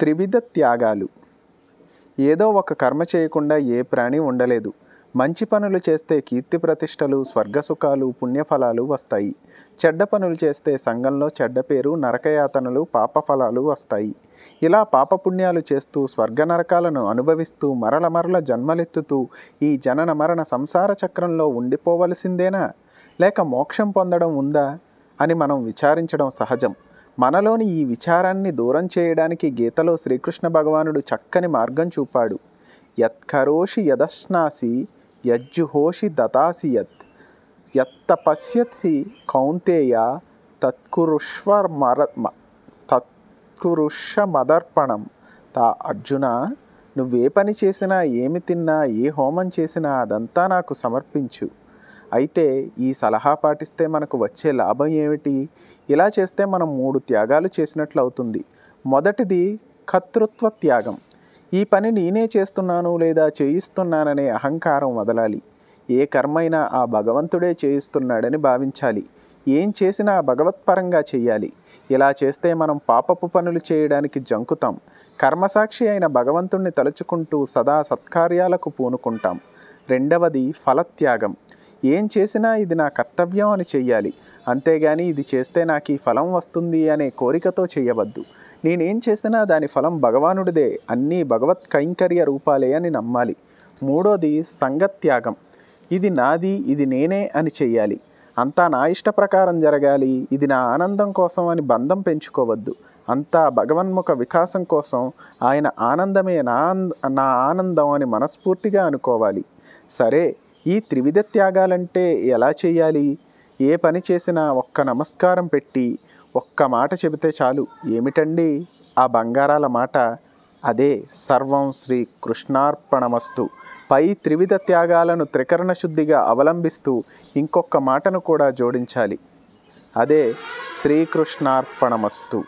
త్రివిధ త్యాగాలు ఏదో ఒక కర్మ చేయకుండా ఏ ప్రాణి ఉండలేదు మంచి పనులు చేస్తే కీర్తి ప్రతిష్టలు స్వర్గసుఖాలు పుణ్యఫలాలు వస్తాయి చెడ్డ పనులు చేస్తే సంఘంలో చెడ్డ పేరు నరకయాతనలు పాపఫలాలు వస్తాయి ఇలా పాపపుణ్యాలు చేస్తూ స్వర్గ నరకాలను అనుభవిస్తూ మరల మరల జన్మలెత్తుతూ ఈ జనన మరణ సంసార చక్రంలో ఉండిపోవలసిందేనా లేక మోక్షం పొందడం ఉందా అని మనం విచారించడం సహజం మనలోని ఈ విచారాన్ని దూరం చేయడానికి గీతలో శ్రీకృష్ణ భగవానుడు చక్కని మార్గం చూపాడు యత్కరోషి యదశ్నాసి యజ్జుహోషి దతాసి యత్ యత్తపశ్యతి కౌంతేయ తత్కురుష్వ మర తత్కురుష మదర్పణం తా అర్జున నువ్వే పని చేసినా ఏమి తిన్నా ఏ హోమం చేసినా అదంతా నాకు సమర్పించు అయితే ఈ సలహా పాటిస్తే మనకు వచ్చే లాభం ఏమిటి ఇలా చేస్తే మనం మూడు త్యాగాలు చేసినట్లు అవుతుంది మొదటిది కర్తృత్వ త్యాగం ఈ పని నేనే చేస్తున్నాను లేదా చేయిస్తున్నాననే అహంకారం వదలాలి ఏ కర్మైనా ఆ భగవంతుడే చేయిస్తున్నాడని భావించాలి ఏం చేసినా భగవత్పరంగా చేయాలి ఇలా చేస్తే మనం పాపపు పనులు చేయడానికి జంకుతాం కర్మసాక్షి అయిన భగవంతుణ్ణి తలుచుకుంటూ సదా సత్కార్యాలకు పూనుకుంటాం రెండవది ఫలత్యాగం ఏం చేసినా ఇది నా కర్తవ్యం అని చెయ్యాలి అంతేగాని ఇది చేస్తే నాకు ఈ ఫలం వస్తుంది అనే కోరికతో చేయవద్దు నేనేం చేసినా దాని ఫలం భగవానుడిదే అన్నీ భగవత్ కైంకర్య రూపాలే అని నమ్మాలి మూడోది సంగత్యాగం ఇది నాది ఇది నేనే అని చెయ్యాలి అంతా నా ఇష్ట ప్రకారం జరగాలి ఇది నా ఆనందం కోసం అని బంధం పెంచుకోవద్దు అంతా భగవన్ముఖ వికాసం కోసం ఆయన ఆనందమే నా నా ఆనందం అని మనస్ఫూర్తిగా అనుకోవాలి సరే ఈ త్రివిధ త్యాగాలంటే ఎలా చేయాలి ఏ పని చేసినా ఒక్క నమస్కారం పెట్టి ఒక్క మాట చెబితే చాలు ఏమిటండి ఆ బంగారాల మాట అదే సర్వం శ్రీ కృష్ణార్పణమస్తు పై త్రివిధ త్యాగాలను త్రికరణ శుద్ధిగా అవలంబిస్తూ ఇంకొక మాటను కూడా జోడించాలి అదే శ్రీకృష్ణార్పణమస్తు